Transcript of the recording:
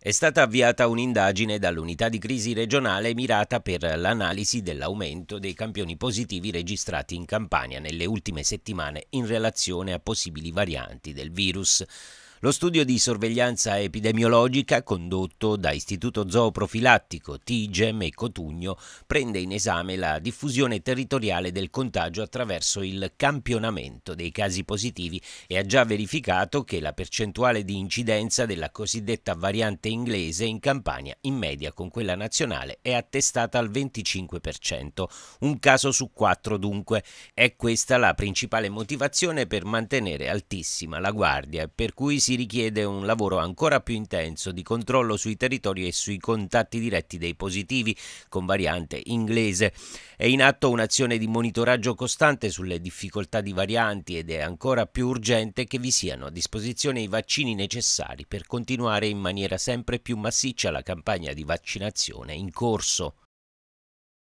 È stata avviata un'indagine dall'unità di crisi regionale mirata per l'analisi dell'aumento dei campioni positivi registrati in Campania nelle ultime settimane in relazione a possibili varianti del virus. Lo studio di sorveglianza epidemiologica condotto da Istituto Zooprofilattico, TIGEM e Cotugno prende in esame la diffusione territoriale del contagio attraverso il campionamento dei casi positivi e ha già verificato che la percentuale di incidenza della cosiddetta variante inglese in Campania, in media con quella nazionale, è attestata al 25%, un caso su quattro dunque. È questa la principale motivazione per mantenere altissima la guardia, e per cui si si richiede un lavoro ancora più intenso di controllo sui territori e sui contatti diretti dei positivi, con variante inglese. È in atto un'azione di monitoraggio costante sulle difficoltà di varianti ed è ancora più urgente che vi siano a disposizione i vaccini necessari per continuare in maniera sempre più massiccia la campagna di vaccinazione in corso.